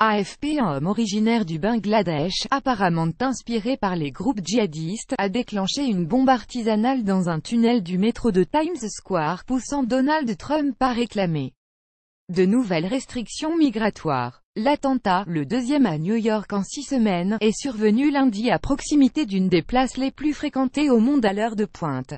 AFP un homme originaire du Bangladesh, apparemment inspiré par les groupes djihadistes, a déclenché une bombe artisanale dans un tunnel du métro de Times Square, poussant Donald Trump à réclamer de nouvelles restrictions migratoires. L'attentat, le deuxième à New York en six semaines, est survenu lundi à proximité d'une des places les plus fréquentées au monde à l'heure de pointe.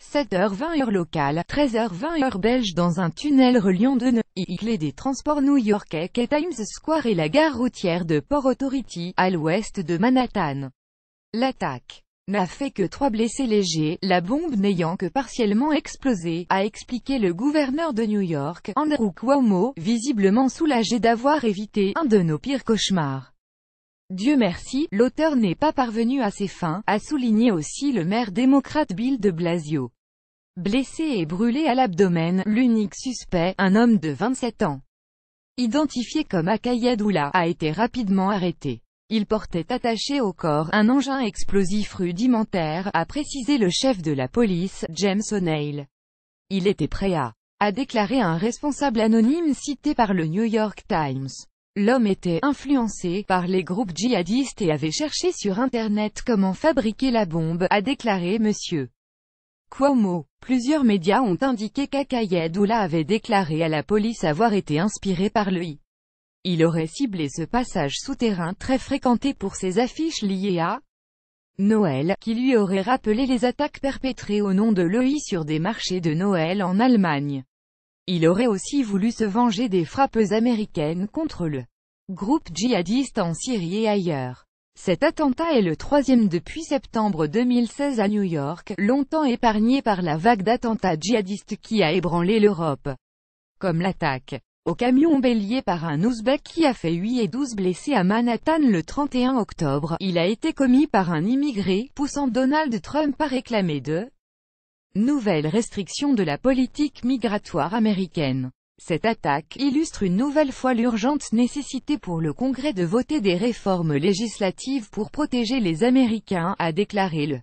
7h20 heure locale, 13h20 heure belge dans un tunnel reliant de clé des transports new-yorkais Times Square et la gare routière de Port Authority, à l'ouest de Manhattan. L'attaque n'a fait que trois blessés légers, la bombe n'ayant que partiellement explosé, a expliqué le gouverneur de New York, Andrew Cuomo, visiblement soulagé d'avoir évité un de nos pires cauchemars. Dieu merci, l'auteur n'est pas parvenu à ses fins, a souligné aussi le maire démocrate Bill de Blasio. Blessé et brûlé à l'abdomen, l'unique suspect, un homme de 27 ans, identifié comme Akayadoula, a été rapidement arrêté. Il portait attaché au corps un engin explosif rudimentaire, a précisé le chef de la police, James O'Neill. Il était prêt à a déclaré un responsable anonyme cité par le New York Times. L'homme était influencé par les groupes djihadistes et avait cherché sur Internet comment fabriquer la bombe, a déclaré M. Cuomo. Plusieurs médias ont indiqué qu'Akayedoula avait déclaré à la police avoir été inspiré par lui. Il aurait ciblé ce passage souterrain très fréquenté pour ses affiches liées à Noël, qui lui aurait rappelé les attaques perpétrées au nom de l'EI sur des marchés de Noël en Allemagne. Il aurait aussi voulu se venger des frappes américaines contre le groupe djihadiste en Syrie et ailleurs. Cet attentat est le troisième depuis septembre 2016 à New York, longtemps épargné par la vague d'attentats djihadistes qui a ébranlé l'Europe. Comme l'attaque au camion bélier par un ouzbek qui a fait 8 et 12 blessés à Manhattan le 31 octobre, il a été commis par un immigré, poussant Donald Trump à réclamer de Nouvelle restriction de la politique migratoire américaine. Cette attaque illustre une nouvelle fois l'urgente nécessité pour le Congrès de voter des réformes législatives pour protéger les Américains, a déclaré le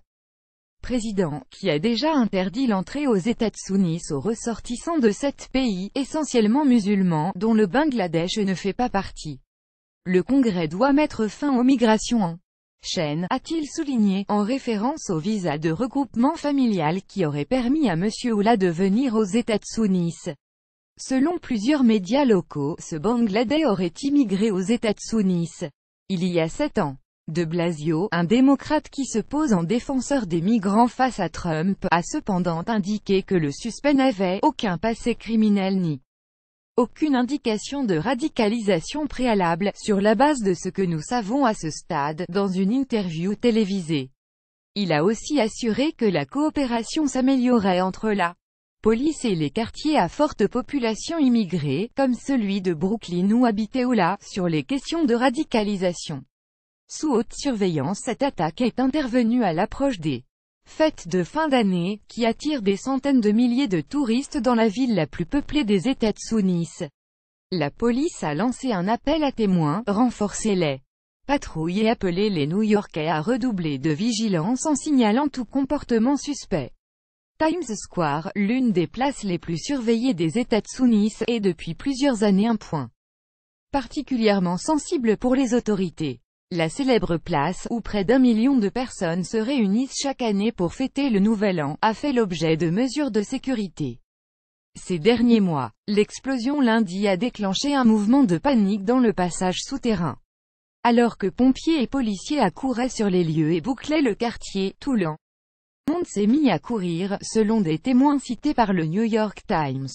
président, qui a déjà interdit l'entrée aux États unis aux ressortissants de sept pays, essentiellement musulmans, dont le Bangladesh ne fait pas partie. Le Congrès doit mettre fin aux migrations en Chen, a-t-il souligné, en référence au visa de regroupement familial qui aurait permis à Monsieur Oula de venir aux États-Unis. Selon plusieurs médias locaux, ce Bangladais aurait immigré aux États-Unis il y a sept ans. De Blasio, un démocrate qui se pose en défenseur des migrants face à Trump, a cependant indiqué que le suspect n'avait aucun passé criminel ni aucune indication de radicalisation préalable, sur la base de ce que nous savons à ce stade, dans une interview télévisée. Il a aussi assuré que la coopération s'améliorait entre la police et les quartiers à forte population immigrée, comme celui de Brooklyn où ou Habitéola, sur les questions de radicalisation. Sous haute surveillance cette attaque est intervenue à l'approche des fête de fin d'année, qui attire des centaines de milliers de touristes dans la ville la plus peuplée des États de Sounis. La police a lancé un appel à témoins, renforcez-les. patrouilles et appelé les New-Yorkais à redoubler de vigilance en signalant tout comportement suspect. Times Square, l'une des places les plus surveillées des États de Sounis, est depuis plusieurs années un point particulièrement sensible pour les autorités. La célèbre place où près d'un million de personnes se réunissent chaque année pour fêter le Nouvel An, a fait l'objet de mesures de sécurité. Ces derniers mois, l'explosion lundi a déclenché un mouvement de panique dans le passage souterrain. Alors que pompiers et policiers accouraient sur les lieux et bouclaient le quartier, tout l'an. Monde s'est mis à courir, selon des témoins cités par le New York Times.